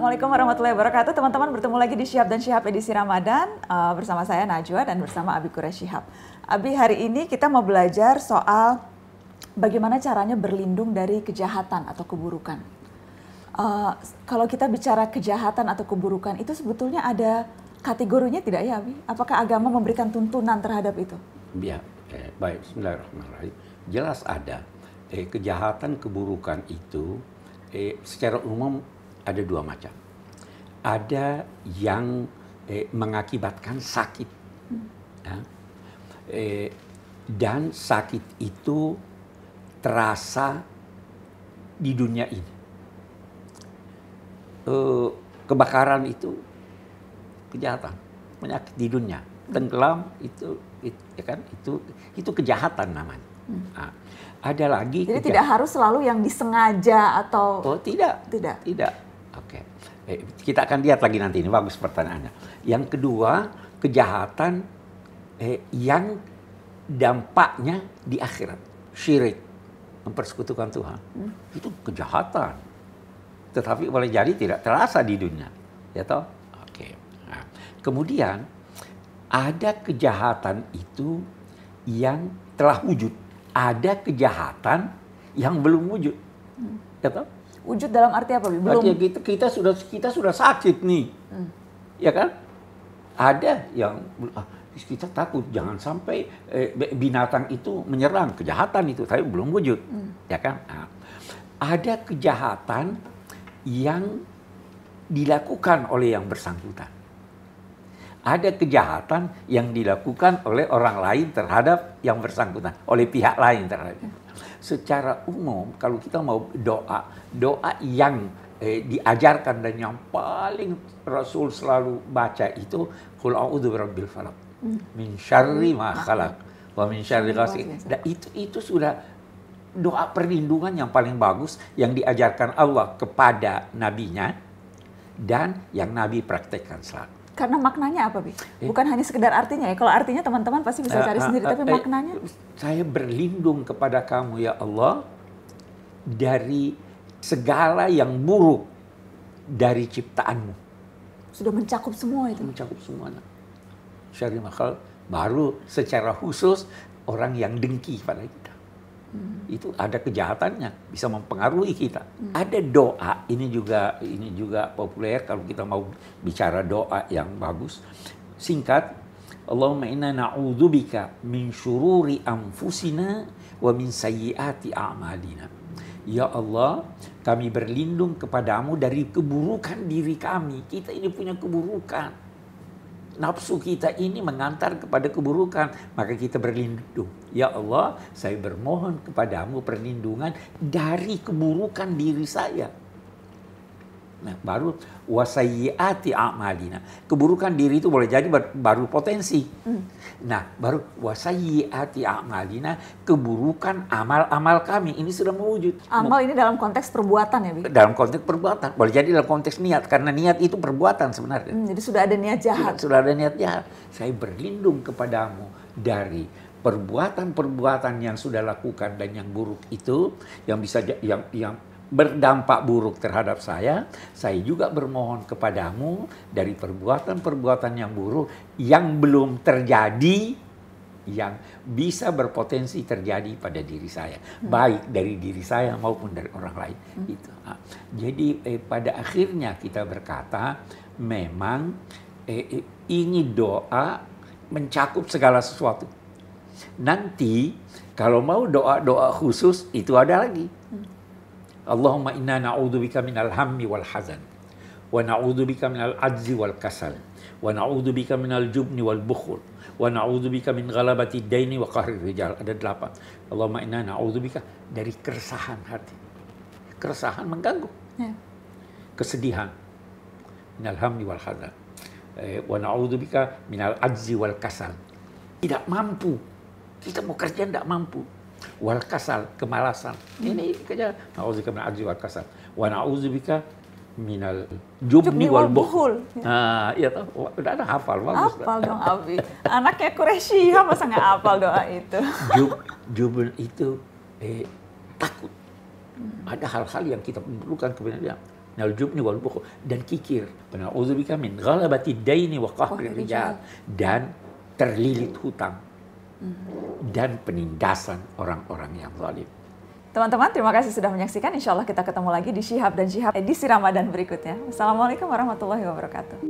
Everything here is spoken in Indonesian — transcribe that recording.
Assalamualaikum warahmatullahi wabarakatuh. Teman-teman bertemu lagi di Syihab dan Syihab edisi Ramadan uh, bersama saya Najwa dan bersama Abi Kure Syihab. Abi hari ini kita mau belajar soal bagaimana caranya berlindung dari kejahatan atau keburukan. Uh, kalau kita bicara kejahatan atau keburukan itu sebetulnya ada kategorinya tidak ya Abi? Apakah agama memberikan tuntunan terhadap itu? Ya, eh, baik. Bismillahirrahmanirrahim. Jelas ada. Eh, kejahatan keburukan itu eh, secara umum ada dua macam. Ada yang eh, mengakibatkan sakit. Ya. Eh, dan sakit itu terasa di dunia ini. Eh, kebakaran itu kejahatan, penyakit di dunia. Tenggelam itu, itu ya kan itu itu kejahatan namanya. Nah, ada lagi. Jadi kejahatan. tidak harus selalu yang disengaja atau. Oh tidak, tidak, tidak Oke. Okay. Eh, kita akan lihat lagi nanti ini bagus pertanyaannya. Yang kedua, kejahatan eh, yang dampaknya di akhirat. Syirik, mempersekutukan Tuhan. Hmm. Itu kejahatan. Tetapi boleh jadi tidak terasa di dunia. Ya toh? Oke. Okay. Nah, kemudian ada kejahatan itu yang telah wujud. Ada kejahatan yang belum wujud. Hmm. Ya toh? Wujud dalam arti apa? Belum. Artinya kita, kita sudah kita sudah sakit nih, hmm. ya kan? Ada yang ah, kita takut jangan sampai eh, binatang itu menyerang kejahatan itu, tapi belum wujud, hmm. ya kan? Nah, ada kejahatan yang dilakukan oleh yang bersangkutan ada kejahatan yang dilakukan oleh orang lain terhadap yang bersangkutan, oleh pihak lain terhadap. Secara umum, kalau kita mau doa, doa yang eh, diajarkan dan yang paling Rasul selalu baca itu Qul a'udzu birabbil hmm. min syarri ma hmm. khalaq wa min syarri ghasiqin. Nah, itu itu sudah doa perlindungan yang paling bagus yang diajarkan Allah kepada nabinya dan yang nabi praktekkan selalu karena maknanya apa, Bi? Eh. Bukan hanya sekedar artinya ya. Kalau artinya teman-teman pasti bisa eh, cari eh, sendiri, tapi maknanya? Saya berlindung kepada kamu ya Allah dari segala yang buruk dari ciptaanmu. Sudah mencakup semua itu? Mencakup semua. Nah. Syari Makal baru secara khusus orang yang dengki pada kita. Hmm. itu ada kejahatannya bisa mempengaruhi kita hmm. ada doa ini juga ini juga populer kalau kita mau bicara doa yang bagus singkat Allahumma inna na'udzubika min syururi anfusina wa min sayyiati a'malina ya Allah kami berlindung kepadamu dari keburukan diri kami kita ini punya keburukan nafsu kita ini mengantar kepada keburukan, maka kita berlindung. Ya Allah, saya bermohon kepadamu perlindungan dari keburukan diri saya. Nah, baru wasayiati amalina. Keburukan diri itu boleh jadi baru potensi. Hmm. Nah, baru wasayiati amalina, keburukan amal-amal kami ini sudah mewujud. Amal ini dalam konteks perbuatan ya, Bi? Dalam konteks perbuatan. Boleh jadi dalam konteks niat karena niat itu perbuatan sebenarnya. Hmm, jadi sudah ada niat jahat. Sudah, sudah ada niat jahat. Saya berlindung kepadamu dari perbuatan-perbuatan yang sudah lakukan dan yang buruk itu yang bisa yang yang berdampak buruk terhadap saya, saya juga bermohon kepadamu dari perbuatan-perbuatan yang buruk yang belum terjadi, yang bisa berpotensi terjadi pada diri saya, hmm. baik dari diri saya maupun dari orang lain. Hmm. Itu. Nah, jadi eh, pada akhirnya kita berkata, memang eh, eh ini doa mencakup segala sesuatu. Nanti kalau mau doa-doa khusus itu ada lagi. Hmm Allahumma inna na'udzubika minal hammi wal hazan wa na'udzubika minal ajzi wal kasal wa na'udzubika minal jubni wal bukhul wa na'udzubika min ghalabati daini wa qahri rijal ada delapan Allahumma inna na'udzubika dari keresahan hati keresahan mengganggu ya. kesedihan minal hammi wal hazan eh, wa na'udzubika minal ajzi wal kasal tidak mampu kita mau kerja tidak mampu wal kasal kemalasan ini kerja nauzuka min ajzi wal kasal wa nauzubika minal jubni wal buhul. ha nah, iya tahu. udah ada hafal bagus. Hafal dong Abi. Anaknya Quraisy ya masa nggak hafal doa itu. Jub, jubun itu eh, takut. Hmm. Ada hal-hal yang kita perlukan kebenaran. Minal jubni wal buhul dan kikir. Nauzubillah min ghalabati daini wa qahri rijal dan terlilit hutang dan penindasan orang-orang yang zalim. Teman-teman, terima kasih sudah menyaksikan. Insya Allah kita ketemu lagi di Syihab dan Syihab edisi Ramadan berikutnya. Assalamualaikum warahmatullahi wabarakatuh.